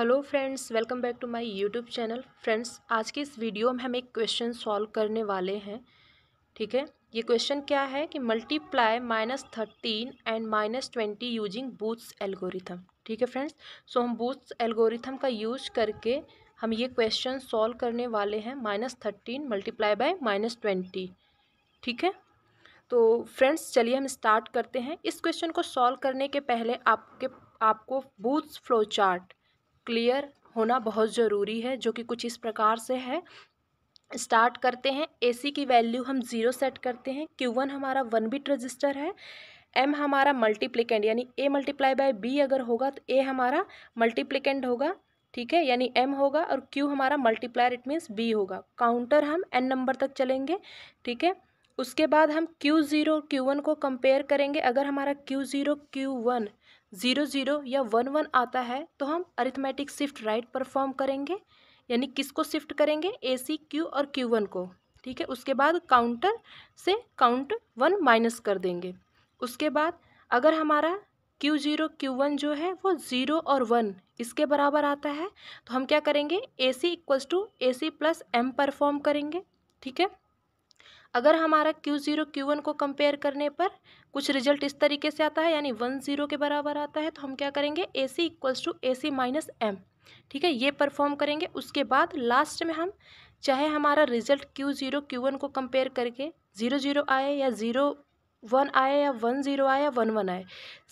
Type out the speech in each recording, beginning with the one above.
hello friends welcome back to my YouTube channel friends आज की इस वीडियो में हम एक क्वेश्चन सॉल्व करने वाले हैं ठीक है ये क्वेश्चन क्या है कि multiply minus thirteen and minus twenty using Booth's algorithm ठीक है फ्रेंड्स सो हम बूथ्स एल्गोरिथम का यूज करके हम ये क्वेश्चन सॉल्व करने वाले हैं minus thirteen multiply by minus twenty ठीक है तो फ्रेंड्स चलिए हम स्टार्ट करते हैं इस क्वेश्चन को सॉल्व करने के पहले आपके आपको बूथ्स फ्लो चार्ट क्लियर होना बहुत ज़रूरी है जो कि कुछ इस प्रकार से है स्टार्ट करते हैं ए सी की वैल्यू हम ज़ीरो सेट करते हैं क्यू वन हमारा वन बिट रजिस्टर है एम हमारा मल्टीप्लिकेंड यानी ए मल्टीप्लाई बाय बी अगर होगा तो ए हमारा मल्टीप्लिकेंड होगा ठीक है यानी एम होगा और क्यू हमारा मल्टीप्लायर इट मीन्स बी होगा काउंटर हम एन नंबर तक चलेंगे ठीक है उसके बाद हम क्यू ज़ीरो क्यू वन को कंपेयर करेंगे अगर हमारा Q zero Q one zero zero या वन वन आता है तो हम अरिथमेटिक शिफ्ट राइट परफॉर्म करेंगे यानी किसको शिफ्ट करेंगे ए सी क्यू और क्यू वन को ठीक है उसके बाद काउंटर से काउंट वन माइनस कर देंगे उसके बाद अगर हमारा क्यू जीरो क्यू वन जो है वो ज़ीरो और वन इसके बराबर आता है तो हम क्या करेंगे A C equals to A C plus M perform करेंगे ठीक है अगर हमारा क्यू ज़ीरो क्यू वन को कंपेयर करने पर कुछ रिजल्ट इस तरीके से आता है यानी वन ज़ीरो के बराबर आता है तो हम क्या करेंगे A C equals to A C minus M ठीक है ये परफॉर्म करेंगे उसके बाद लास्ट में हम चाहे हमारा result Q zero Q one को कंपेयर करके ज़ीरो ज़ीरो आए या ज़ीरो वन आए या वन ज़ीरो आए या वन वन आए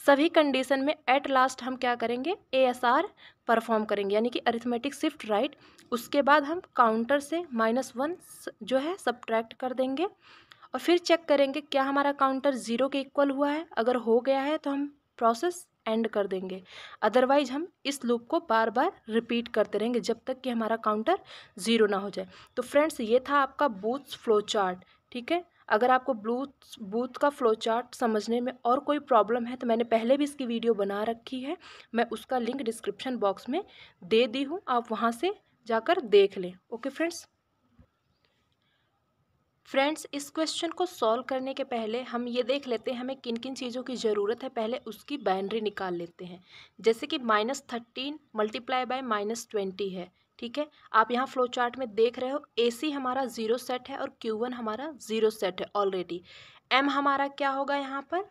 सभी कंडीशन में एट लास्ट हम क्या करेंगे ए एस आर परफॉर्म करेंगे यानी कि अरिथमेटिक शिफ्ट राइट उसके बाद हम काउंटर से माइनस वन जो है सब्ट्रैक्ट कर देंगे और फिर चेक करेंगे क्या हमारा काउंटर ज़ीरो के इक्वल हुआ है अगर हो गया है तो हम प्रोसेस एंड कर देंगे अदरवाइज हम इस लूप को बार बार रिपीट करते रहेंगे जब तक कि हमारा काउंटर ज़ीरो ना हो जाए तो फ्रेंड्स ये था आपका बूथ्स फ्लो चार्ट ठीक है अगर आपको ब्लूथ बूथ का फ्लो चार्ट समझने में और कोई प्रॉब्लम है तो मैंने पहले भी इसकी वीडियो बना रखी है मैं उसका लिंक डिस्क्रिप्शन बॉक्स में दे दी हूँ आप वहाँ से जाकर देख लें ओके फ्रेंड्स फ्रेंड्स इस क्वेश्चन को सॉल्व करने के पहले हम ये देख लेते हैं हमें किन किन चीज़ों की ज़रूरत है पहले उसकी बाइनरी निकाल लेते हैं जैसे कि minus thirteen multiply by minus twenty है ठीक है आप यहाँ फ्लो चार्ट में देख रहे हो ए सी हमारा ज़ीरो सेट है और क्यू वन हमारा ज़ीरो सेट है ऑलरेडी एम हमारा क्या होगा यहाँ पर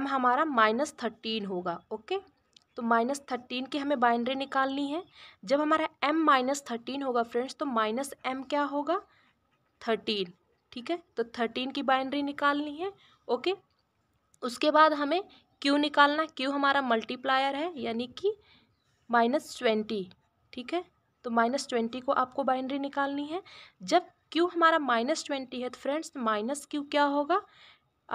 एम हमारा माइनस थर्टीन होगा ओके तो माइनस थर्टीन की हमें बाइंड्री निकालनी है जब हमारा एम माइनस थर्टीन होगा फ्रेंड्स तो माइनस एम क्या होगा थर्टीन ठीक है तो थर्टीन की बाइंड्री निकालनी है ओके उसके बाद हमें क्यू निकालना क्यू हमारा मल्टीप्लायर है यानी कि माइनस ट्वेंटी ठीक है तो माइनस ट्वेंटी को आपको बाइंड्री निकालनी है जब क्यू हमारा माइनस ट्वेंटी है तो फ्रेंड्स तो माइनस क्यू क्या होगा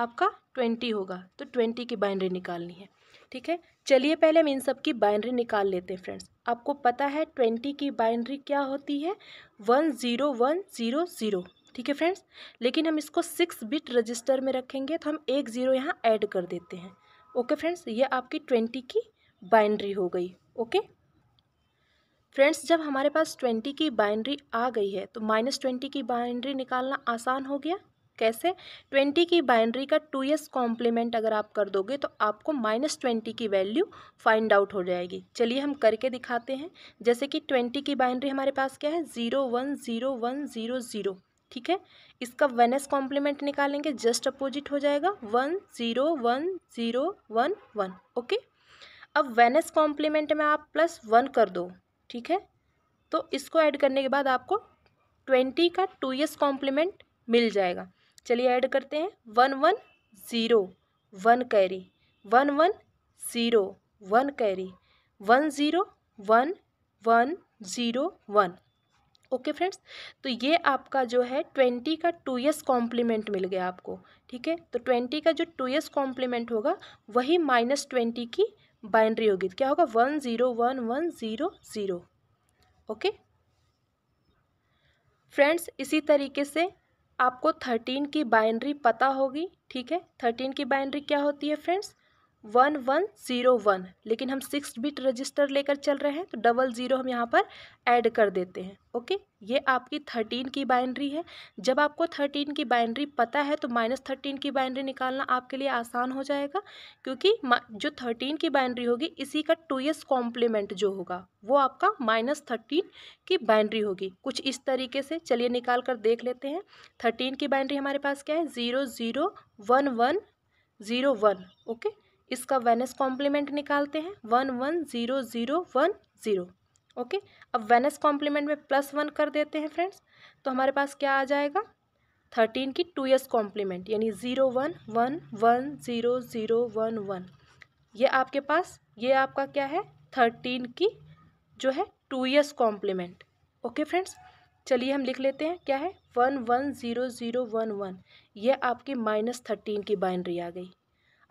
आपका ट्वेंटी होगा तो ट्वेंटी की बाइंड्री निकालनी है ठीक है चलिए पहले हम इन सब की बाइनरी निकाल लेते हैं फ्रेंड्स आपको पता है ट्वेंटी की बाइनरी क्या होती है one zero one zero zero ठीक है फ्रेंड्स लेकिन हम इसको सिक्स बिट रजिस्टर में रखेंगे तो हम एक ज़ीरो यहाँ ऐड कर देते हैं ओके फ्रेंड्स ये आपकी ट्वेंटी की बाइनरी हो गई ओके फ्रेंड्स जब हमारे पास ट्वेंटी की बाइनरी आ गई है तो माइनस ट्वेंटी की बाइनरी निकालना आसान हो गया कैसे ट्वेंटी की बाइनरी का टू एस कॉम्प्लीमेंट अगर आप कर दोगे तो आपको माइनस ट्वेंटी की वैल्यू फाइंड आउट हो जाएगी चलिए हम करके दिखाते हैं जैसे कि ट्वेंटी की बाइनरी हमारे पास क्या है zero one zero one zero zero ठीक है इसका वन एस कॉम्प्लीमेंट निकालेंगे जस्ट अपोजिट हो जाएगा one zero one zero one one okay अब वन एस कॉम्प्लीमेंट में आप प्लस वन कर दो ठीक है तो इसको ऐड करने के बाद आपको ट्वेंटी का टू एस कॉम्प्लीमेंट मिल जाएगा चलिए ऐड करते हैं one one zero one carry one one zero one carry one zero one one zero one okay friends तो ये आपका जो है ट्वेंटी का टू ईयर्स कॉम्प्लीमेंट मिल गया आपको ठीक है तो ट्वेंटी का जो टू ईयर्स कॉम्प्लीमेंट होगा वही माइनस ट्वेंटी की बाइंड्री होगी क्या होगा one zero one one zero zero okay friends इसी तरीके से आपको थर्टीन की बाइनरी पता होगी ठीक है थर्टीन की बाइनरी क्या होती है friends one one zero one लेकिन हम सिक्स बिट रजिस्टर लेकर चल रहे हैं तो डबल ज़ीरो हम यहाँ पर ऐड कर देते हैं ओके ये आपकी थर्टीन की बाइंड्री है जब आपको थर्टीन की बाइंड्री पता है तो माइनस थर्टीन की बाइंड्री निकालना आपके लिए आसान हो जाएगा क्योंकि जो थर्टीन की बाइंड्री होगी इसी का टू एस कॉम्प्लीमेंट जो होगा वो आपका माइनस थर्टीन की बाइंड्री होगी कुछ इस तरीके से चलिए निकाल कर देख लेते हैं थर्टीन की बाइंड्री हमारे पास क्या है zero zero one one zero one okay इसका वेनस कॉम्प्लीमेंट निकालते हैं one one zero zero one zero okay अब वेनस कॉम्प्लीमेंट में प्लस वन कर देते हैं फ्रेंड्स तो हमारे पास क्या आ जाएगा थर्टीन की टू एस कॉम्प्लीमेंट यानी zero one one one zero zero one one ये आपके पास ये आपका क्या है थर्टीन की जो है two's complement okay friends चलिए हम लिख लेते हैं क्या है one one zero zero one one ये आपकी माइनस थर्टीन की बाइनरी आ गई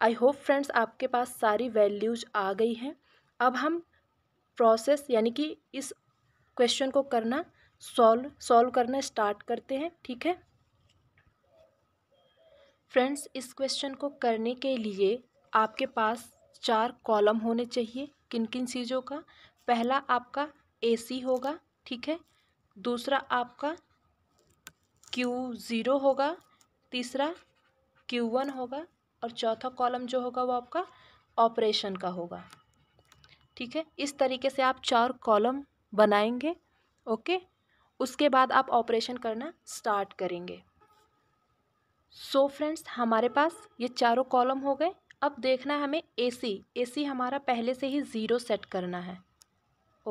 आई होप फ्रेंड्स आपके पास सारी वैल्यूज आ गई हैं अब हम प्रोसेस यानी कि इस क्वेश्चन को करना सॉल्व सॉल्व करना स्टार्ट करते हैं ठीक है फ्रेंड्स इस क्वेश्चन को करने के लिए आपके पास चार कॉलम होने चाहिए किन किन चीज़ों का पहला आपका एसी होगा ठीक है दूसरा आपका क्यू ज़ीरो होगा तीसरा क्यू वन होगा और चौथा कॉलम जो होगा वो आपका ऑपरेशन का होगा ठीक है इस तरीके से आप चार कॉलम बनाएंगे ओके उसके बाद आप ऑपरेशन करना स्टार्ट करेंगे सो so फ्रेंड्स हमारे पास ये चारों कॉलम हो गए अब देखना है हमें एसी एसी हमारा पहले से ही ज़ीरो सेट करना है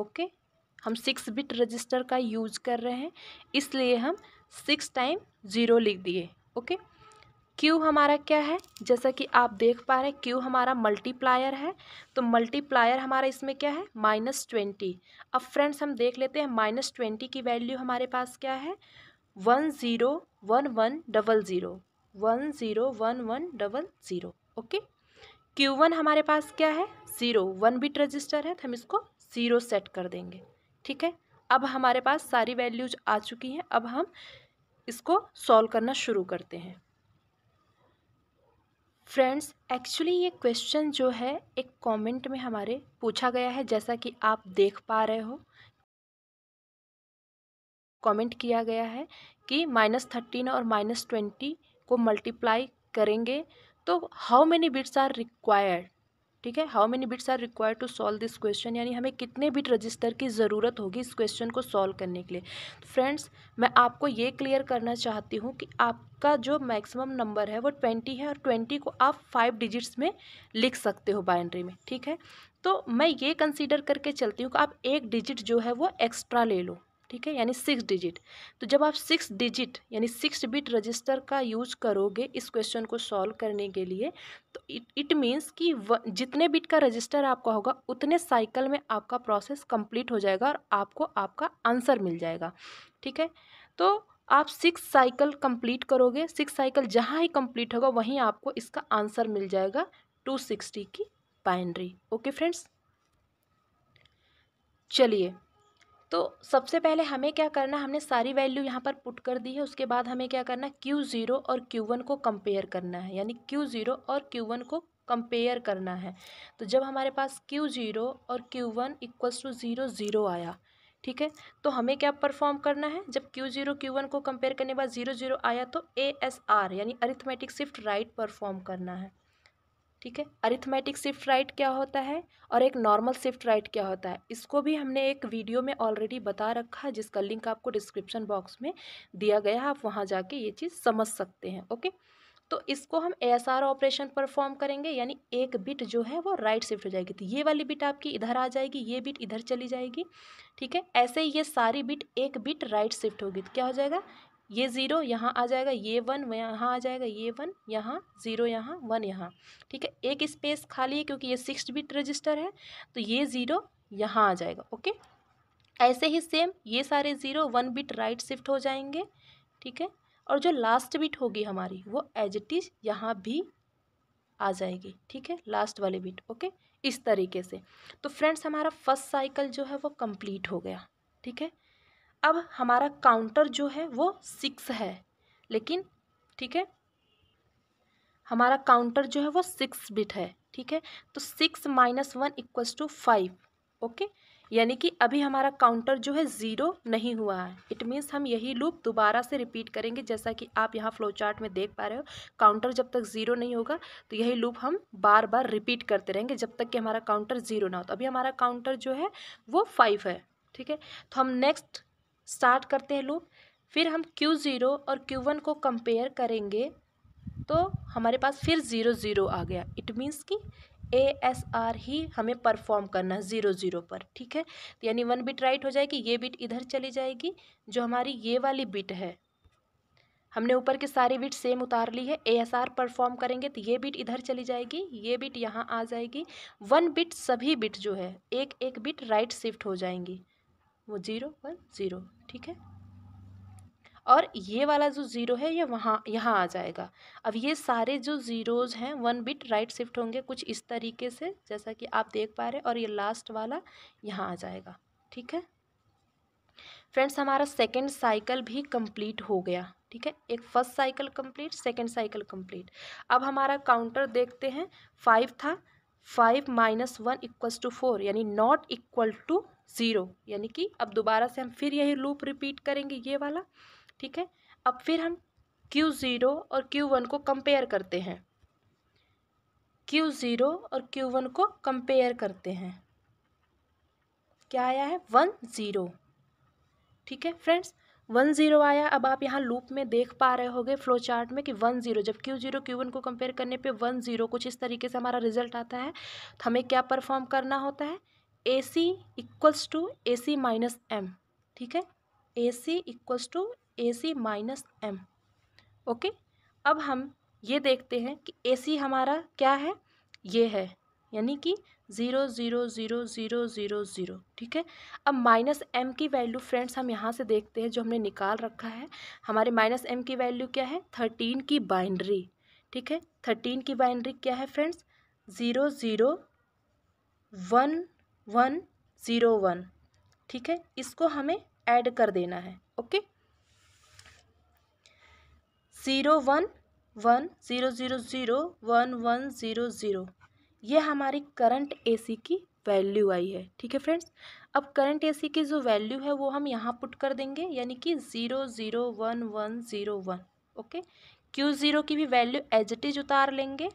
ओके हम सिक्स बिट रजिस्टर का यूज कर रहे हैं इसलिए हम सिक्स टाइम ज़ीरो लिख दिए ओके क्यू हमारा क्या है जैसा कि आप देख पा रहे हैं क्यू हमारा मल्टीप्लायर है तो मल्टीप्लायर हमारा इसमें क्या है माइनस ट्वेंटी अब फ्रेंड्स हम देख लेते हैं माइनस ट्वेंटी की वैल्यू हमारे पास क्या है one zero one one double zero one zero one one double zero okay Q one हमारे पास क्या है ज़ीरो वन बिट रजिस्टर है तो हम इसको ज़ीरो सेट कर देंगे ठीक है अब हमारे पास सारी वैल्यूज आ चुकी हैं अब हम इसको सॉल्व करना शुरू करते हैं फ्रेंड्स एक्चुअली ये क्वेश्चन जो है एक कमेंट में हमारे पूछा गया है जैसा कि आप देख पा रहे हो कमेंट किया गया है कि माइनस थर्टीन और माइनस ट्वेंटी को मल्टीप्लाई करेंगे तो how many bits are required ठीक है how many bits are required to solve this question यानी हमें कितने बिट रजिस्टर की ज़रूरत होगी इस क्वेश्चन को सॉल्व करने के लिए फ्रेंड्स मैं आपको ये क्लियर करना चाहती हूँ कि आपका जो मैक्सिमम नंबर है वो ट्वेंटी है और ट्वेंटी को आप फाइव डिजिट्स में लिख सकते हो बाइनरी में ठीक है तो मैं ये कंसिडर करके चलती हूँ कि आप एक डिजिट जो है वो एक्स्ट्रा ले लो ठीक है यानी सिक्स डिजिट तो जब आप सिक्स डिजिट यानी सिक्स बिट रजिस्टर का यूज करोगे इस क्वेश्चन को सॉल्व करने के लिए तो इट मीन्स कि जितने बिट का रजिस्टर आपका होगा उतने साइकिल में आपका प्रोसेस कंप्लीट हो जाएगा और आपको आपका आंसर मिल जाएगा ठीक है तो आप सिक्स साइकिल कंप्लीट करोगे सिक्स साइकिल जहाँ ही कंप्लीट होगा वहीं आपको इसका आंसर मिल जाएगा टू सिक्सटी की बाइंड्री ओके फ्रेंड्स चलिए तो सबसे पहले हमें क्या करना हमने सारी वैल्यू यहाँ पर पुट कर दी है उसके बाद हमें क्या करना है क्यू ज़ीरो और क्यू वन को कंपेयर करना है यानी क्यू ज़ीरो और क्यू वन को कंपेयर करना है तो जब हमारे पास क्यू ज़ीरो और Q one equals to zero zero आया ठीक है तो हमें क्या परफॉर्म करना है जब क्यू ज़ीरो क्यू वन को कंपेयर करने के बाद ज़ीरो ज़ीरो आया तो ए एस आर यानी अरिथमेटिक शिफ्ट राइट परफॉर्म करना है ठीक है अरिथमेटिक शिफ्ट राइट क्या होता है और एक नॉर्मल शिफ्ट राइट क्या होता है इसको भी हमने एक वीडियो में ऑलरेडी बता रखा है जिसका लिंक आपको डिस्क्रिप्शन बॉक्स में दिया गया है आप वहाँ जाके ये चीज़ समझ सकते हैं ओके तो इसको हम A S R operation perform करेंगे यानी एक बिट जो है वो राइट शिफ्ट हो जाएगी तो ये वाली बिट आपकी इधर आ जाएगी ये बिट इधर चली जाएगी ठीक है ऐसे ही ये सारी बिट एक बिट राइट शिफ्ट होगी तो क्या हो जाएगा ये ज़ीरो यहाँ आ जाएगा ये वन यहाँ आ जाएगा ये वन यहाँ ज़ीरो यहाँ वन यहाँ ठीक है एक स्पेस खाली है क्योंकि ये सिक्स बिट रजिस्टर है तो ये ज़ीरो यहाँ आ जाएगा ओके ऐसे ही सेम ये सारे zero one bit right shift हो जाएंगे ठीक है और जो लास्ट बिट होगी हमारी वो एज इट इज यहाँ भी आ जाएगी ठीक है लास्ट वाले बिट ओके इस तरीके से तो फ्रेंड्स हमारा फर्स्ट साइकिल जो है वो कंप्लीट हो गया ठीक है अब हमारा काउंटर जो है वो सिक्स है लेकिन ठीक है हमारा काउंटर जो है वो सिक्स बिट है ठीक है तो six minus one equals to five okay यानी कि अभी हमारा काउंटर जो है ज़ीरो नहीं हुआ है इट मीन्स हम यही लूप दोबारा से रिपीट करेंगे जैसा कि आप यहाँ फ्लो चार्ट में देख पा रहे हो काउंटर जब तक ज़ीरो नहीं होगा तो यही लूप हम बार बार रिपीट करते रहेंगे जब तक कि हमारा काउंटर ज़ीरो ना हो तो अभी हमारा काउंटर जो है वो फाइव है ठीक है तो हम नेक्स्ट स्टार्ट करते हैं लूप फिर हम क्यू ज़ीरो और क्यू वन को कंपेयर करेंगे तो हमारे पास फिर ज़ीरो ज़ीरो आ गया इट मीन्स कि ए एस आर ही हमें परफॉर्म करना है ज़ीरो ज़ीरो पर ठीक है तो यानी वन बिट राइट हो जाएगी ये बिट इधर चली जाएगी जो हमारी ये वाली बिट है हमने ऊपर के सारी बिट सेम उतार ली है ए एस आर परफॉर्म करेंगे तो ये बिट इधर चली जाएगी ये बिट यहाँ आ जाएगी वन बिट सभी बिट जो है एक एक बिट राइट शिफ्ट हो जाएंगी वो ज़ीरो वन ज़ीरो ठीक है और ये वाला जो ज़ीरो है ये वहाँ यहाँ आ जाएगा अब ये सारे जो ज़ीरोज़ हैं वन बिट राइट शिफ्ट होंगे कुछ इस तरीके से जैसा कि आप देख पा रहे हैं और ये लास्ट वाला यहाँ आ जाएगा ठीक है फ्रेंड्स हमारा सेकेंड साइकिल भी कंप्लीट हो गया ठीक है एक first cycle complete second cycle complete अब हमारा काउंटर देखते हैं फाइव था five minus one equals to four यानी नॉट इक्वल टू ज़ीरो यानी कि अब दोबारा से हम फिर यही लूप रिपीट करेंगे ये वाला ठीक है अब फिर हम क्यू ज़ीरो और क्यू वन को कंपेयर करते हैं क्यू ज़ीरो और क्यू वन को कंपेयर करते हैं क्या आया है वन ज़ीरो ठीक है फ्रेंड्स वन ज़ीरो आया अब आप यहाँ लूप में देख पा रहे होगे फ्लो चार्ट में कि वन ज़ीरो जब क्यू ज़ीरो क्यू वन को कंपेयर करने पे वन ज़ीरो कुछ इस तरीके से हमारा रिजल्ट आता है तो हमें क्या परफॉर्म करना होता है A C equals to A C minus M ठीक है A C equals to A C minus M okay अब हम ये देखते हैं कि ए सी हमारा क्या है ये है यानी कि zero zero zero zero zero zero ठीक है अब माइनस एम की वैल्यू फ्रेंड्स हम यहाँ से देखते हैं जो हमने निकाल रखा है हमारे माइनस एम की वैल्यू क्या है थर्टीन की बाइंड्री ठीक है थर्टीन की बाइंड्री क्या है friends zero zero one one zero one ठीक है इसको हमें ऐड कर देना है okay zero one one zero zero zero one one zero zero ये हमारी करंट एसी की वैल्यू आई है ठीक है फ्रेंड्स अब करंट एसी की जो वैल्यू है वो हम यहाँ पुट कर देंगे यानी कि zero zero one one zero one okay Q zero की भी वैल्यू एजटिज उतार लेंगे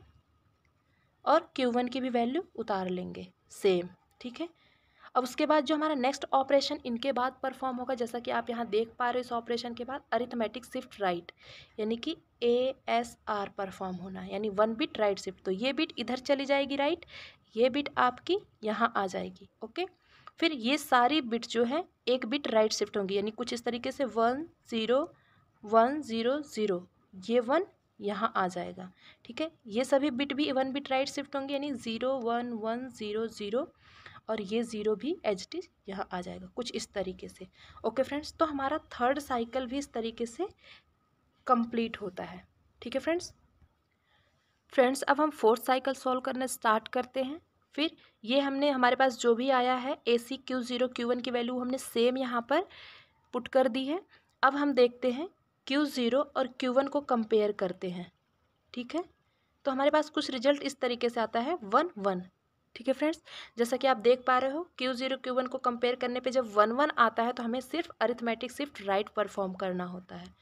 और क्यू वन की भी वैल्यू उतार लेंगे सेम ठीक है अब उसके बाद जो हमारा नेक्स्ट ऑपरेशन इनके बाद परफॉर्म होगा जैसा कि आप यहाँ देख पा रहे हो इस ऑपरेशन के बाद अरिथमेटिक शिफ्ट राइट यानी कि ए एस आर परफॉर्म होना यानी वन बिट राइट शिफ्ट तो ये बिट इधर चली जाएगी राइट ये बिट आपकी यहाँ आ जाएगी ओके फिर ये सारी बिट जो है एक बिट राइट शिफ्ट होंगी यानी कुछ इस तरीके से one zero one zero zero ये वन यहाँ आ जाएगा ठीक है ये सभी बिट भी वन बिट राइट शिफ्ट होंगी यानी zero one one zero zero और ये ज़ीरो भी एच टी यहाँ आ जाएगा कुछ इस तरीके से ओके फ्रेंड्स तो हमारा थर्ड साइकिल भी इस तरीके से कंप्लीट होता है ठीक है फ्रेंड्स फ्रेंड्स अब हम फोर्थ साइकिल सॉल्व करना स्टार्ट करते हैं फिर ये हमने हमारे पास जो भी आया है A C Q zero Q one की वैल्यू हमने सेम यहाँ पर पुट कर दी है अब हम देखते हैं क्यू ज़ीरो और क्यू वन को कंपेयर करते हैं ठीक है तो हमारे पास कुछ रिजल्ट इस तरीके से आता है वन वन ठीक है फ्रेंड्स जैसा कि आप देख पा रहे हो क्यू जीरो क्यू वन को कंपेयर करने पे जब वन वन आता है तो हमें सिर्फ अरिथमेटिक शिफ्ट राइट परफॉर्म करना होता है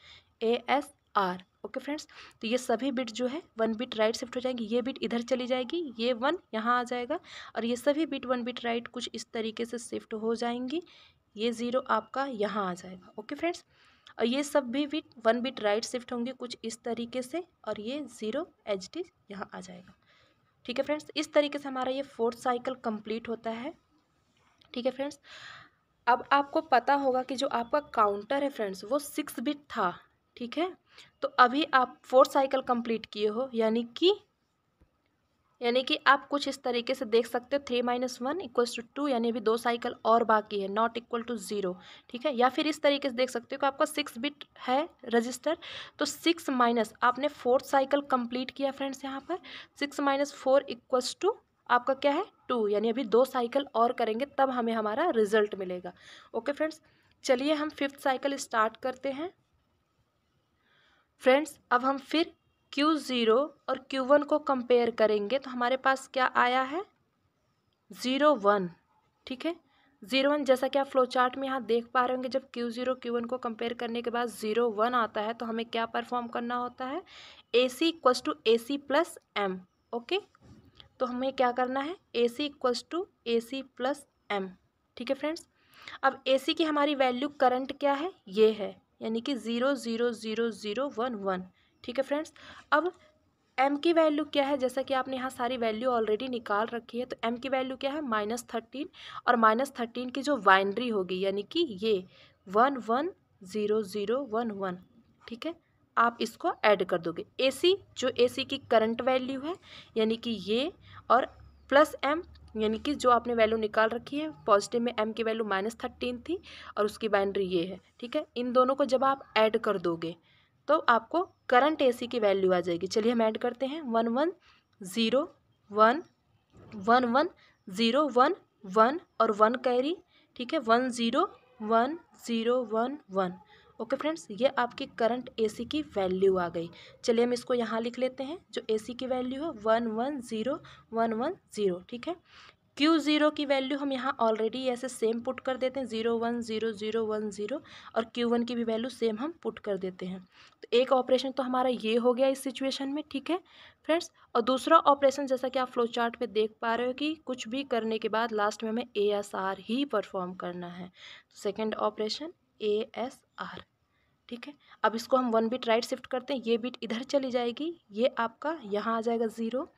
A S R okay friends तो ये सभी बिट जो है वन बिट राइट शिफ्ट हो जाएंगी ये बिट इधर चली जाएगी ये वन यहाँ आ जाएगा और ये सभी बिट वन बिट राइट कुछ इस तरीके से शिफ्ट हो जाएंगी ये ज़ीरो आपका यहाँ आ जाएगा ओके फ्रेंड्स और ये सब भी bit one bit right shift होंगे कुछ इस तरीके से और ये ज़ीरो एच डी यहाँ आ जाएगा ठीक है फ्रेंड्स इस तरीके से हमारा ये फोर्थ साइकिल कंप्लीट होता है ठीक है फ्रेंड्स अब आपको पता होगा कि जो आपका काउंटर है फ्रेंड्स वो सिक्स बिट था ठीक है तो अभी आप फोर्थ साइकिल कंप्लीट किए हो यानी कि यानी कि आप कुछ इस तरीके से देख सकते हो three minus one equals to two यानी अभी दो साइकिल और बाकी है नॉट इक्वल टू ज़ीरो ठीक है या फिर इस तरीके से देख सकते हो कि आपका सिक्स बिट है रजिस्टर तो सिक्स माइनस आपने फोर्थ साइकिल कंप्लीट किया फ्रेंड्स यहाँ पर six minus four equals two आपका क्या है टू यानी अभी दो साइकिल और करेंगे तब हमें हमारा रिजल्ट मिलेगा ओके फ्रेंड्स चलिए हम फिफ्थ साइकिल स्टार्ट करते हैं फ्रेंड्स अब हम फिर क्यू ज़ीरो और क्यू वन को कंपेयर करेंगे तो हमारे पास क्या आया है ज़ीरो वन ठीक है ज़ीरो वन जैसा कि आप फ्लो चार्ट में यहाँ देख पा रहे होंगे जब क्यू ज़ीरो क्यू वन को कंपेयर करने के बाद ज़ीरो वन आता है तो हमें क्या परफॉर्म करना होता है A C equals to A C plus M okay तो हमें क्या करना है A C equals to A C plus M ठीक है फ्रेंड्स अब ए सी की हमारी वैल्यू करंट क्या है ये है यानी कि zero zero zero zero one one ठीक है फ्रेंड्स अब एम की वैल्यू क्या है जैसा कि आपने यहाँ सारी वैल्यू ऑलरेडी निकाल रखी है तो एम की वैल्यू क्या है माइनस थर्टीन और माइनस थर्टीन की जो बाइंड्री होगी यानी कि ये one one zero zero one one ठीक है आप इसको ऐड कर दोगे एसी जो एसी की करंट वैल्यू है यानी कि ये और प्लस एम यानी कि जो आपने वैल्यू निकाल रखी है पॉजिटिव में एम की वैल्यू माइनस थर्टीन थी और उसकी बाइंड्री ये है ठीक है इन दोनों को जब आप ऐड कर दोगे तो आपको करंट एसी की वैल्यू आ जाएगी चलिए हम ऐड करते हैं one one zero one one one zero one one और वन कैरी ठीक है one zero one zero one one okay friends ये आपकी करंट एसी की वैल्यू आ गई चलिए हम इसको यहाँ लिख लेते हैं जो एसी की वैल्यू है one one zero one one zero ठीक है क्यू ज़ीरो की वैल्यू हम यहाँ ऑलरेडी ऐसे सेम पुट कर देते हैं zero one zero zero one zero और क्यू वन की भी वैल्यू सेम हम पुट कर देते हैं तो एक ऑपरेशन तो हमारा ये हो गया इस सिचुएशन में ठीक है फ्रेंड्स और दूसरा ऑपरेशन जैसा कि आप फ्लो चार्ट पे देख पा रहे हो कि कुछ भी करने के बाद लास्ट में हमें ए एस आर ही परफॉर्म करना है second operation A S R ठीक है अब इसको हम वन बिट राइट शिफ्ट करते हैं ये बिट इधर चली जाएगी ये आपका यहाँ आ जाएगा zero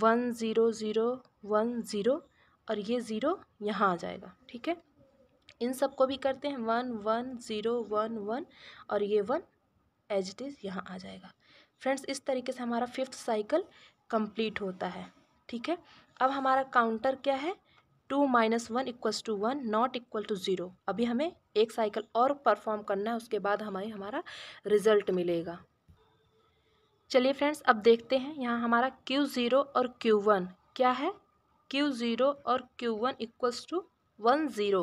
one zero zero one zero और ये ज़ीरो यहाँ आ जाएगा ठीक है इन सब को भी करते हैं one one zero one one और ये वन एज इट इज़ यहाँ आ जाएगा फ्रेंड्स इस तरीके से हमारा फिफ्थ साइकिल कंप्लीट होता है ठीक है अब हमारा काउंटर क्या है two minus one equals to one not equal to zero अभी हमें एक साइकिल और परफॉर्म करना है उसके बाद हमें हमारा रिज़ल्ट मिलेगा चलिए फ्रेंड्स अब देखते हैं यहाँ हमारा क्यू ज़ीरो और क्यू वन क्या है क्यू ज़ीरो और Q one equals to one zero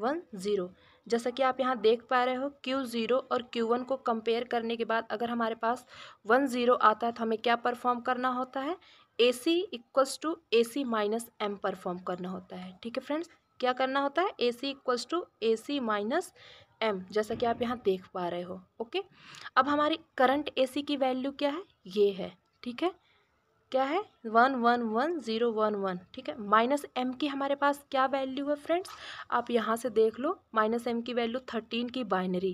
one zero जैसा कि आप यहाँ देख पा रहे हो क्यू ज़ीरो और क्यू वन को कंपेयर करने के बाद अगर हमारे पास वन ज़ीरो आता है तो हमें क्या परफॉर्म करना होता है A C equals to A C minus M perform करना होता है ठीक है फ्रेंड्स क्या करना होता है A C equals to A C minus M जैसा कि आप यहाँ देख पा रहे हो ओके अब हमारी करंट ए सी की वैल्यू क्या है ये है ठीक है क्या है one one one zero one one ठीक है माइनस एम की हमारे पास क्या वैल्यू है फ्रेंड्स आप यहाँ से देख लो माइनस एम की वैल्यू थर्टीन की बाइनरी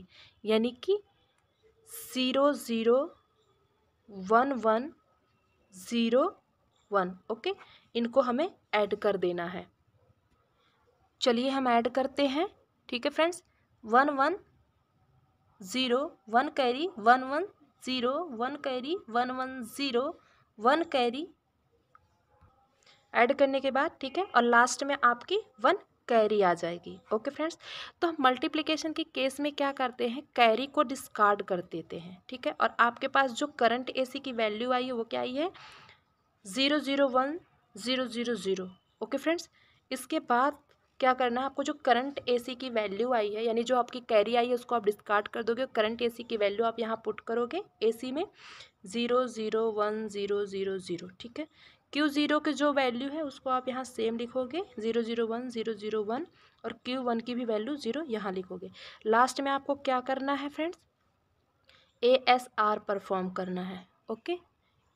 यानी कि zero zero one one zero one okay इनको हमें ऐड कर देना है चलिए हम ऐड करते हैं ठीक है friends one one zero one carry one one zero one carry one one zero one carry add करने के बाद ठीक है और लास्ट में आपकी वन कैरी आ जाएगी ओके फ्रेंड्स तो हम मल्टीप्लीकेशन के केस में क्या करते हैं कैरी को डिस्कार्ड कर देते हैं ठीक है और आपके पास जो करंट एसी की वैल्यू आई है वो क्या आई है zero zero one zero zero zero okay friends इसके बाद क्या करना है आपको जो करंट एसी की वैल्यू आई है यानी जो आपकी कैरी आई है उसको आप डिस्कार्ड कर दोगे करंट एसी की वैल्यू आप यहाँ पुट करोगे एसी में zero zero one zero zero zero ठीक है क्यू ज़ीरो की जो वैल्यू है उसको आप यहाँ सेम लिखोगे zero zero one zero zero one और क्यू वन की भी वैल्यू ज़ीरो यहाँ लिखोगे लास्ट में आपको क्या करना है friends A S R perform करना है ओके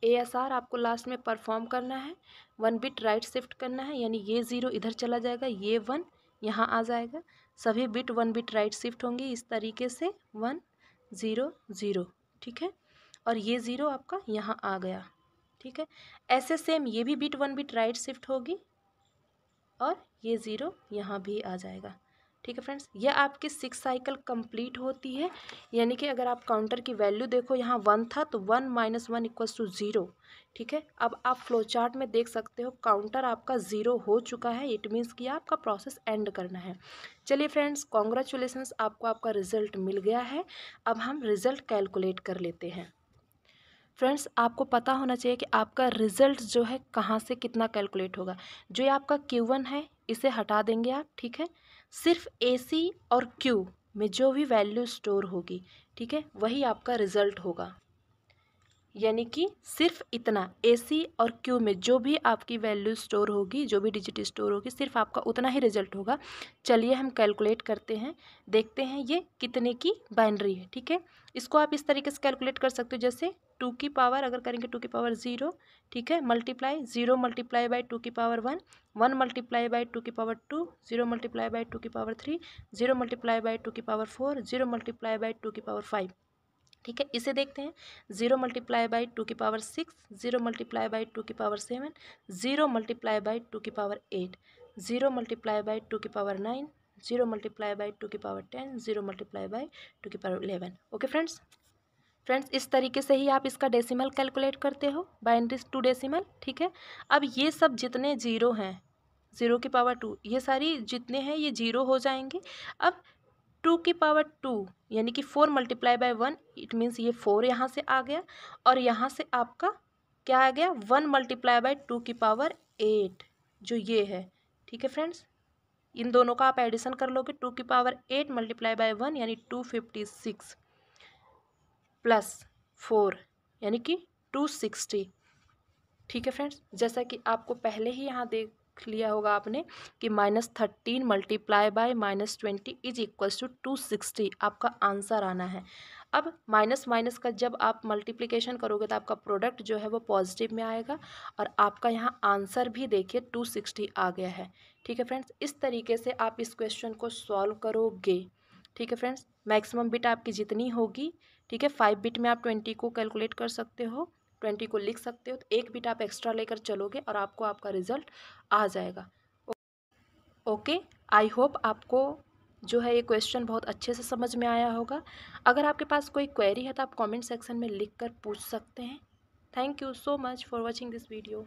ए एस आर आपको लास्ट में परफॉर्म करना है वन बिट राइट शिफ्ट करना है यानी ये ज़ीरो इधर चला जाएगा ये वन यहाँ आ जाएगा सभी bit one bit right shift होंगे इस तरीके से वन ज़ीरो ज़ीरो ठीक है और ये ज़ीरो आपका यहाँ आ गया ठीक है ऐसे सेम ये भी bit one bit right shift होगी और ये ज़ीरो यहाँ भी आ जाएगा ठीक है फ्रेंड्स यह आपकी सिक्स साइकिल कंप्लीट होती है यानी कि अगर आप काउंटर की वैल्यू देखो यहाँ वन था तो one minus one equal to zero ठीक है अब आप फ्लो चार्ट में देख सकते हो काउंटर आपका ज़ीरो हो चुका है इट मीन्स कि आपका प्रोसेस एंड करना है चलिए फ्रेंड्स कॉन्ग्रेचुलेसन्स आपको आपका रिजल्ट मिल गया है अब हम रिज़ल्ट कैलकुलेट कर लेते हैं फ्रेंड्स आपको पता होना चाहिए कि आपका रिजल्ट जो है कहाँ से कितना कैलकुलेट होगा जो ये आपका वन है इसे हटा देंगे आप ठीक है सिर्फ ए सी और क्यू में जो भी वैल्यू स्टोर होगी ठीक है वही आपका रिज़ल्ट होगा यानी कि सिर्फ इतना ए सी और क्यू में जो भी आपकी वैल्यू स्टोर होगी जो भी डिजिट स्टोर होगी सिर्फ आपका उतना ही रिजल्ट होगा चलिए हम कैलकुलेट करते हैं देखते हैं ये कितने की बाइनरी है ठीक है इसको आप इस तरीके से कैलकुलेट कर सकते हो जैसे टू की पावर अगर करेंगे टू की पावर ज़ीरो ठीक है multiply zero multiply by two की power one one multiply by two की power two zero multiply by two की power three zero multiply by two की power four zero multiply by two की power five ठीक है इसे देखते हैं जीरो मल्टीप्लाई बाई टू की power six zero multiply by two की power seven zero multiply by two की power eight zero multiply by two की power nine zero multiply by two की power ten zero multiply by two की power eleven okay friends friends इस तरीके से ही आप इसका डेसिमल कैलकुलेट करते हो बाइनरी टू डेसिमल ठीक है अब ये सब जितने जीरो हैं ज़ीरो की पावर टू ये सारी जितने हैं ये जीरो हो जाएंगे अब टू की पावर टू यानी कि four multiply by one it means ये फोर यहाँ से आ गया और यहाँ से आपका क्या आ गया वन मल्टीप्लाई बाय टू की पावर एट जो ये है ठीक है फ्रेंड्स इन दोनों का आप एडिशन कर लोगे टू की power eight multiply by one यानी two fifty six plus four यानी कि टू सिक्सटी ठीक है फ्रेंड्स जैसा कि आपको पहले ही यहाँ देख लिया होगा आपने कि minus thirteen multiply by minus twenty is equals to two sixty आपका आंसर आना है अब माइनस माइनस का जब आप मल्टीप्लिकेशन करोगे तो आपका प्रोडक्ट जो है वो पॉजिटिव में आएगा और आपका यहाँ आंसर भी देखिए टू सिक्सटी आ गया है ठीक है फ्रेंड्स इस तरीके से आप इस क्वेश्चन को सॉल्व करोगे ठीक है फ्रेंड्स मैक्सिमम बिट आपकी जितनी होगी ठीक है फाइव बिट में आप ट्वेंटी को कैलकुलेट कर सकते हो ट्वेंटी को लिख सकते हो तो एक बिट आप एक्स्ट्रा लेकर चलोगे और आपको आपका रिजल्ट आ जाएगा ओके आई होप आपको जो है ये क्वेश्चन बहुत अच्छे से समझ में आया होगा अगर आपके पास कोई क्वेरी है तो आप कमेंट सेक्शन में लिख कर पूछ सकते हैं thank you so much for watching this video